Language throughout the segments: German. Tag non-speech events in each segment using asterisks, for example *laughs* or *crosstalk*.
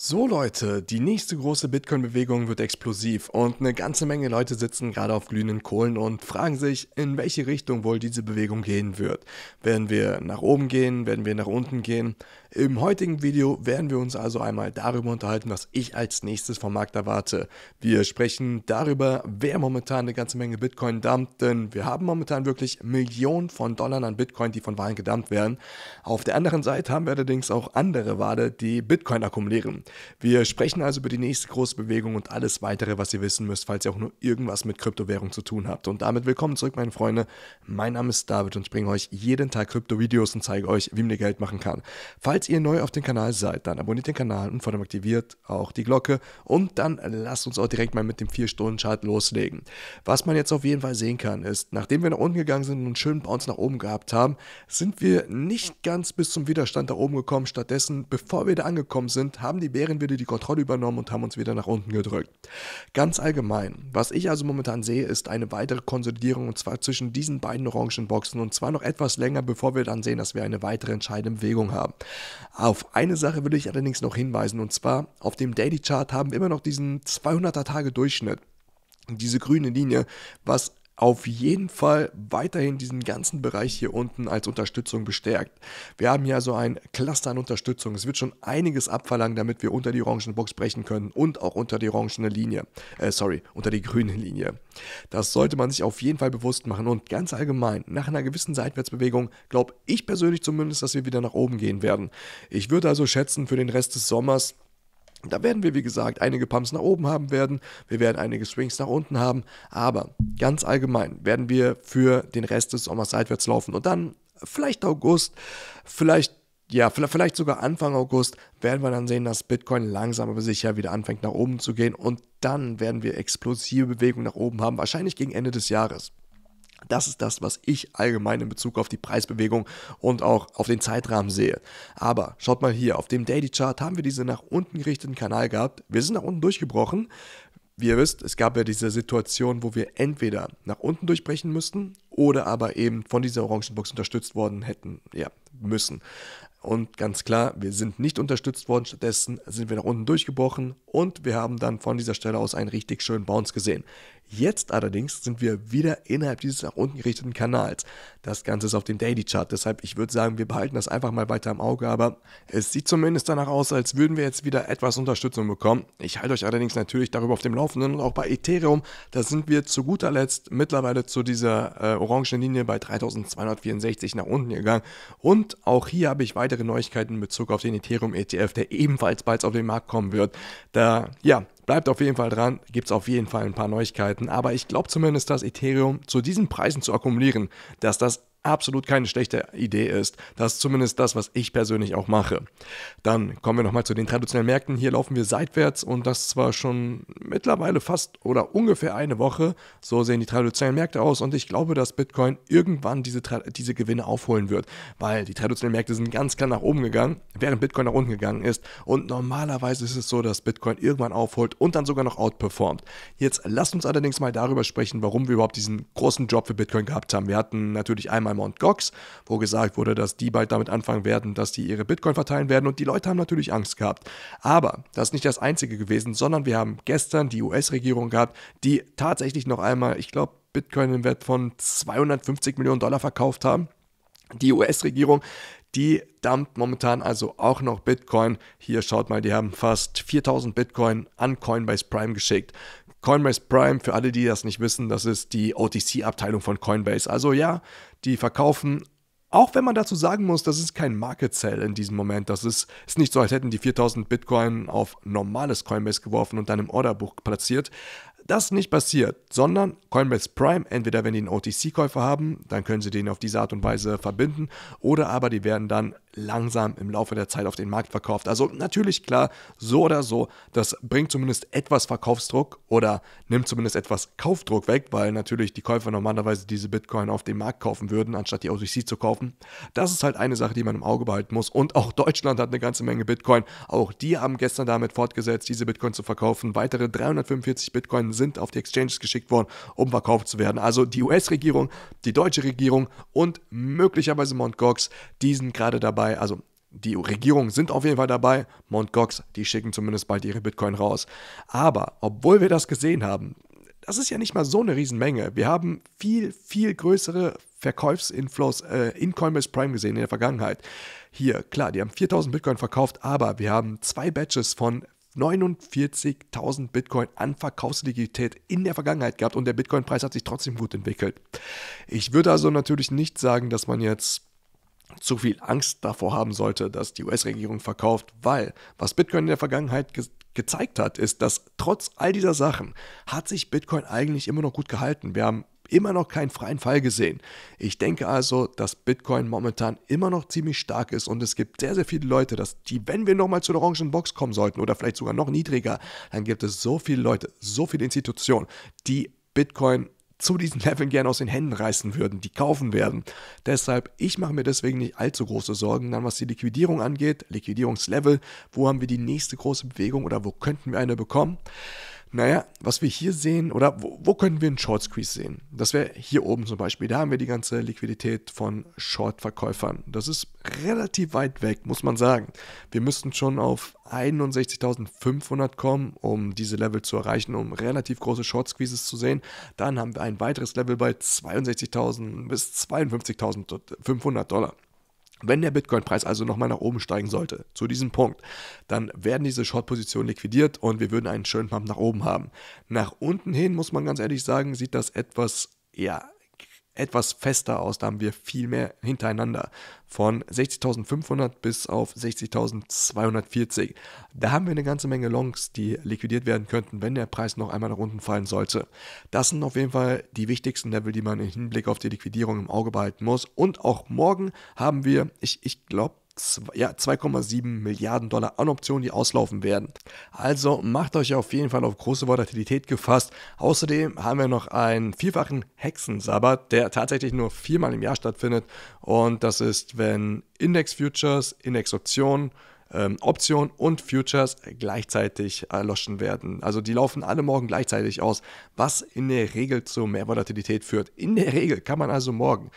So Leute, die nächste große Bitcoin-Bewegung wird explosiv und eine ganze Menge Leute sitzen gerade auf glühenden Kohlen und fragen sich, in welche Richtung wohl diese Bewegung gehen wird. Werden wir nach oben gehen, werden wir nach unten gehen? Im heutigen Video werden wir uns also einmal darüber unterhalten, was ich als nächstes vom Markt erwarte. Wir sprechen darüber, wer momentan eine ganze Menge Bitcoin dumpt, denn wir haben momentan wirklich Millionen von Dollar an Bitcoin, die von Wahlen gedumpt werden. Auf der anderen Seite haben wir allerdings auch andere Wale, die Bitcoin akkumulieren. Wir sprechen also über die nächste große Bewegung und alles weitere, was ihr wissen müsst, falls ihr auch nur irgendwas mit Kryptowährung zu tun habt. Und damit willkommen zurück, meine Freunde. Mein Name ist David und ich bringe euch jeden Tag Krypto-Videos und zeige euch, wie man ihr Geld machen kann. Falls ihr neu auf dem Kanal seid, dann abonniert den Kanal und vor allem aktiviert auch die Glocke. Und dann lasst uns auch direkt mal mit dem 4-Stunden-Chart loslegen. Was man jetzt auf jeden Fall sehen kann, ist, nachdem wir nach unten gegangen sind und einen schönen Bounce nach oben gehabt haben, sind wir nicht ganz bis zum Widerstand da oben gekommen. Stattdessen, bevor wir da angekommen sind, haben die wären wir die Kontrolle übernommen und haben uns wieder nach unten gedrückt. Ganz allgemein, was ich also momentan sehe, ist eine weitere Konsolidierung und zwar zwischen diesen beiden orangen Boxen und zwar noch etwas länger, bevor wir dann sehen, dass wir eine weitere entscheidende Bewegung haben. Auf eine Sache würde ich allerdings noch hinweisen und zwar auf dem Daily Chart haben wir immer noch diesen 200er Tage Durchschnitt diese grüne Linie, was auf jeden Fall weiterhin diesen ganzen Bereich hier unten als Unterstützung bestärkt. Wir haben hier so also ein Cluster an Unterstützung. Es wird schon einiges abverlangen, damit wir unter die orangene Box brechen können und auch unter die orangene Linie, äh, sorry, unter die grüne Linie. Das sollte man sich auf jeden Fall bewusst machen und ganz allgemein, nach einer gewissen Seitwärtsbewegung glaube ich persönlich zumindest, dass wir wieder nach oben gehen werden. Ich würde also schätzen, für den Rest des Sommers da werden wir, wie gesagt, einige Pumps nach oben haben werden, wir werden einige Swings nach unten haben, aber ganz allgemein werden wir für den Rest des Sommers seitwärts laufen und dann vielleicht August, vielleicht ja, vielleicht sogar Anfang August werden wir dann sehen, dass Bitcoin langsam aber sicher wieder anfängt nach oben zu gehen und dann werden wir explosive Bewegungen nach oben haben, wahrscheinlich gegen Ende des Jahres. Das ist das, was ich allgemein in Bezug auf die Preisbewegung und auch auf den Zeitrahmen sehe. Aber schaut mal hier, auf dem Daily Chart haben wir diesen nach unten gerichteten Kanal gehabt. Wir sind nach unten durchgebrochen. Wie ihr wisst, es gab ja diese Situation, wo wir entweder nach unten durchbrechen müssten oder aber eben von dieser Orangenbox unterstützt worden hätten, ja, müssen. Und ganz klar, wir sind nicht unterstützt worden, stattdessen sind wir nach unten durchgebrochen und wir haben dann von dieser Stelle aus einen richtig schönen Bounce gesehen. Jetzt allerdings sind wir wieder innerhalb dieses nach unten gerichteten Kanals. Das Ganze ist auf dem Daily Chart, deshalb ich würde sagen, wir behalten das einfach mal weiter im Auge, aber es sieht zumindest danach aus, als würden wir jetzt wieder etwas Unterstützung bekommen. Ich halte euch allerdings natürlich darüber auf dem Laufenden und auch bei Ethereum, da sind wir zu guter Letzt mittlerweile zu dieser äh, orangen Linie bei 3264 nach unten gegangen und auch hier habe ich weitere Neuigkeiten in Bezug auf den Ethereum ETF, der ebenfalls bald auf den Markt kommen wird. Da, ja, Bleibt auf jeden Fall dran, gibt es auf jeden Fall ein paar Neuigkeiten. Aber ich glaube zumindest, dass Ethereum zu diesen Preisen zu akkumulieren, dass das absolut keine schlechte Idee ist. Das ist zumindest das, was ich persönlich auch mache. Dann kommen wir nochmal zu den traditionellen Märkten. Hier laufen wir seitwärts und das zwar schon mittlerweile fast oder ungefähr eine Woche. So sehen die traditionellen Märkte aus und ich glaube, dass Bitcoin irgendwann diese, diese Gewinne aufholen wird, weil die traditionellen Märkte sind ganz klar nach oben gegangen, während Bitcoin nach unten gegangen ist. Und normalerweise ist es so, dass Bitcoin irgendwann aufholt und dann sogar noch outperformt. Jetzt lasst uns allerdings mal darüber sprechen, warum wir überhaupt diesen großen Job für Bitcoin gehabt haben. Wir hatten natürlich einmal Mount Gox, wo gesagt wurde, dass die bald damit anfangen werden, dass die ihre Bitcoin verteilen werden und die Leute haben natürlich Angst gehabt. Aber das ist nicht das einzige gewesen, sondern wir haben gestern die US-Regierung gehabt, die tatsächlich noch einmal, ich glaube, Bitcoin im Wert von 250 Millionen Dollar verkauft haben. Die US-Regierung, die dumpt momentan also auch noch Bitcoin. Hier schaut mal, die haben fast 4000 Bitcoin an Coinbase Prime geschickt. Coinbase Prime, für alle, die das nicht wissen, das ist die OTC-Abteilung von Coinbase. Also ja, die verkaufen auch wenn man dazu sagen muss, das ist kein Market Sell in diesem Moment. Das ist, ist nicht so, als hätten die 4000 Bitcoin auf normales Coinbase geworfen und dann im Orderbuch platziert. Das nicht passiert, sondern Coinbase Prime, entweder wenn die einen OTC-Käufer haben, dann können sie den auf diese Art und Weise verbinden, oder aber die werden dann langsam im Laufe der Zeit auf den Markt verkauft. Also natürlich klar, so oder so, das bringt zumindest etwas Verkaufsdruck oder nimmt zumindest etwas Kaufdruck weg, weil natürlich die Käufer normalerweise diese Bitcoin auf dem Markt kaufen würden, anstatt die OTC zu kaufen. Das ist halt eine Sache, die man im Auge behalten muss. Und auch Deutschland hat eine ganze Menge Bitcoin. Auch die haben gestern damit fortgesetzt, diese Bitcoin zu verkaufen. Weitere 345 Bitcoin sind auf die Exchanges geschickt worden, um verkauft zu werden. Also die US-Regierung, die deutsche Regierung und möglicherweise Mt. Gox, die sind gerade dabei, dabei, also die Regierungen sind auf jeden Fall dabei, Mt. Gox, die schicken zumindest bald ihre Bitcoin raus. Aber obwohl wir das gesehen haben, das ist ja nicht mal so eine Riesenmenge. Wir haben viel, viel größere Verkaufsinflows äh, in Coinbase Prime gesehen in der Vergangenheit. Hier, klar, die haben 4000 Bitcoin verkauft, aber wir haben zwei Batches von 49.000 Bitcoin an Verkaufsliquidität in der Vergangenheit gehabt und der Bitcoin-Preis hat sich trotzdem gut entwickelt. Ich würde also natürlich nicht sagen, dass man jetzt zu viel Angst davor haben sollte, dass die US-Regierung verkauft, weil was Bitcoin in der Vergangenheit ge gezeigt hat, ist, dass trotz all dieser Sachen hat sich Bitcoin eigentlich immer noch gut gehalten. Wir haben immer noch keinen freien Fall gesehen. Ich denke also, dass Bitcoin momentan immer noch ziemlich stark ist und es gibt sehr, sehr viele Leute, dass die, wenn wir nochmal zu der orangen Box kommen sollten oder vielleicht sogar noch niedriger, dann gibt es so viele Leute, so viele Institutionen, die Bitcoin zu diesen *laughs* Leveln gern aus den Händen reißen würden, die kaufen werden. Deshalb, ich mache mir deswegen nicht allzu große Sorgen, dann was die Liquidierung angeht, Liquidierungslevel, wo haben wir die nächste große Bewegung oder wo könnten wir eine bekommen. Naja, was wir hier sehen, oder wo, wo können wir einen Short Squeeze sehen? Das wäre hier oben zum Beispiel. Da haben wir die ganze Liquidität von Short-Verkäufern. Das ist relativ weit weg, muss man sagen. Wir müssten schon auf 61.500 kommen, um diese Level zu erreichen, um relativ große Short Squeezes zu sehen. Dann haben wir ein weiteres Level bei 62.000 bis 52.500 Dollar. Wenn der Bitcoin-Preis also nochmal nach oben steigen sollte, zu diesem Punkt, dann werden diese Short-Positionen liquidiert und wir würden einen schönen Pump nach oben haben. Nach unten hin, muss man ganz ehrlich sagen, sieht das etwas, ja, etwas fester aus. Da haben wir viel mehr hintereinander. Von 60.500 bis auf 60.240. Da haben wir eine ganze Menge Longs, die liquidiert werden könnten, wenn der Preis noch einmal nach unten fallen sollte. Das sind auf jeden Fall die wichtigsten Level, die man im Hinblick auf die Liquidierung im Auge behalten muss. Und auch morgen haben wir, ich, ich glaube, ja, 2,7 Milliarden Dollar an Optionen, die auslaufen werden. Also macht euch auf jeden Fall auf große Volatilität gefasst. Außerdem haben wir noch einen vierfachen Hexensabbat, der tatsächlich nur viermal im Jahr stattfindet. Und das ist, wenn Index-Futures, Index-Optionen, ähm, Optionen und Futures gleichzeitig erloschen werden. Also die laufen alle morgen gleichzeitig aus, was in der Regel zu mehr Volatilität führt. In der Regel kann man also morgen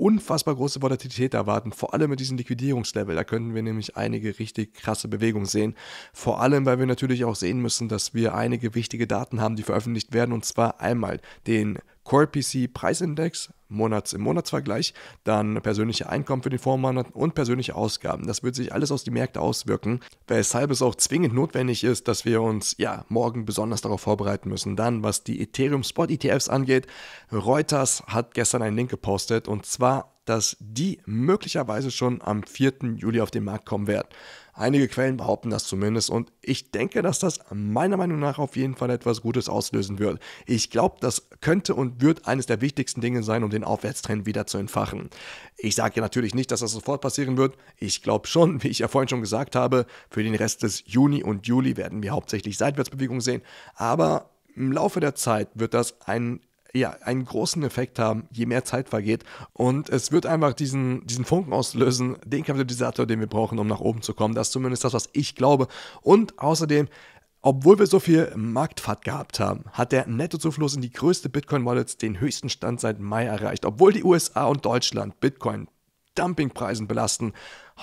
unfassbar große Volatilität erwarten, vor allem mit diesem Liquidierungslevel. Da könnten wir nämlich einige richtig krasse Bewegungen sehen. Vor allem, weil wir natürlich auch sehen müssen, dass wir einige wichtige Daten haben, die veröffentlicht werden, und zwar einmal den Core PC Preisindex, Monats im Monatsvergleich, dann persönliche Einkommen für den Vormonat und persönliche Ausgaben. Das wird sich alles aus den Märkten auswirken, weshalb es auch zwingend notwendig ist, dass wir uns ja morgen besonders darauf vorbereiten müssen. Dann, was die Ethereum Spot ETFs angeht, Reuters hat gestern einen Link gepostet und zwar dass die möglicherweise schon am 4. Juli auf den Markt kommen werden. Einige Quellen behaupten das zumindest und ich denke, dass das meiner Meinung nach auf jeden Fall etwas Gutes auslösen wird. Ich glaube, das könnte und wird eines der wichtigsten Dinge sein, um den Aufwärtstrend wieder zu entfachen. Ich sage ja natürlich nicht, dass das sofort passieren wird. Ich glaube schon, wie ich ja vorhin schon gesagt habe, für den Rest des Juni und Juli werden wir hauptsächlich Seitwärtsbewegungen sehen, aber im Laufe der Zeit wird das einen ja, einen großen Effekt haben, je mehr Zeit vergeht. Und es wird einfach diesen, diesen Funken auslösen, den Katalysator, den wir brauchen, um nach oben zu kommen. Das ist zumindest das, was ich glaube. Und außerdem, obwohl wir so viel Marktfahrt gehabt haben, hat der Nettozufluss in die größte Bitcoin-Wallet den höchsten Stand seit Mai erreicht. Obwohl die USA und Deutschland Bitcoin Dumpingpreisen belasten,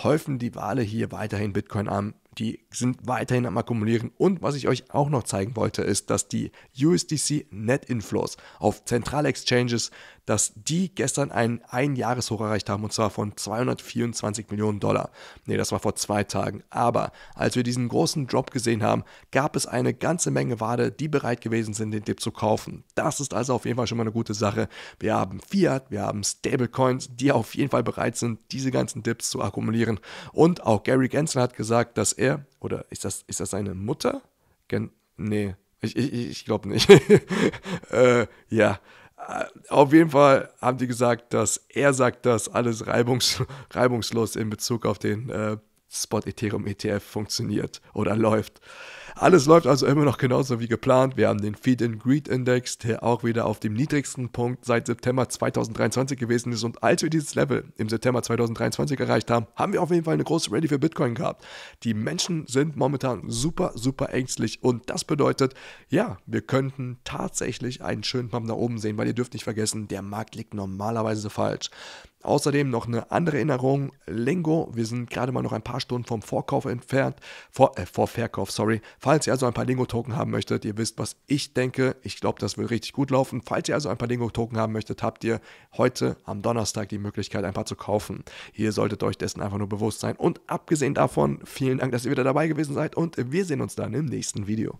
häufen die Wale hier weiterhin Bitcoin an die sind weiterhin am Akkumulieren. Und was ich euch auch noch zeigen wollte, ist, dass die USDC Net Inflows auf Zentralexchanges dass die gestern ein Einjahreshoch erreicht haben und zwar von 224 Millionen Dollar. Ne, das war vor zwei Tagen. Aber als wir diesen großen Drop gesehen haben, gab es eine ganze Menge Wade, die bereit gewesen sind, den Dip zu kaufen. Das ist also auf jeden Fall schon mal eine gute Sache. Wir haben Fiat, wir haben Stablecoins, die auf jeden Fall bereit sind, diese ganzen Dips zu akkumulieren. Und auch Gary Gensler hat gesagt, dass er, oder ist das, ist das seine Mutter? Gen nee, ich, ich, ich glaube nicht. *laughs* äh, ja, auf jeden Fall haben die gesagt, dass er sagt, dass alles reibungs *laughs* reibungslos in Bezug auf den äh, Spot Ethereum ETF funktioniert oder läuft. Alles läuft also immer noch genauso wie geplant. Wir haben den Feed-in-Greed-Index, der auch wieder auf dem niedrigsten Punkt seit September 2023 gewesen ist. Und als wir dieses Level im September 2023 erreicht haben, haben wir auf jeden Fall eine große Ready für Bitcoin gehabt. Die Menschen sind momentan super, super ängstlich. Und das bedeutet, ja, wir könnten tatsächlich einen schönen Pump nach oben sehen, weil ihr dürft nicht vergessen, der Markt liegt normalerweise falsch. Außerdem noch eine andere Erinnerung, Lingo, wir sind gerade mal noch ein paar Stunden vom Vorkauf entfernt, vor, äh, vor Verkauf, sorry. Falls ihr also ein paar Lingo-Token haben möchtet, ihr wisst, was ich denke, ich glaube, das wird richtig gut laufen. Falls ihr also ein paar Lingo-Token haben möchtet, habt ihr heute am Donnerstag die Möglichkeit, ein paar zu kaufen. Ihr solltet euch dessen einfach nur bewusst sein. Und abgesehen davon, vielen Dank, dass ihr wieder dabei gewesen seid und wir sehen uns dann im nächsten Video.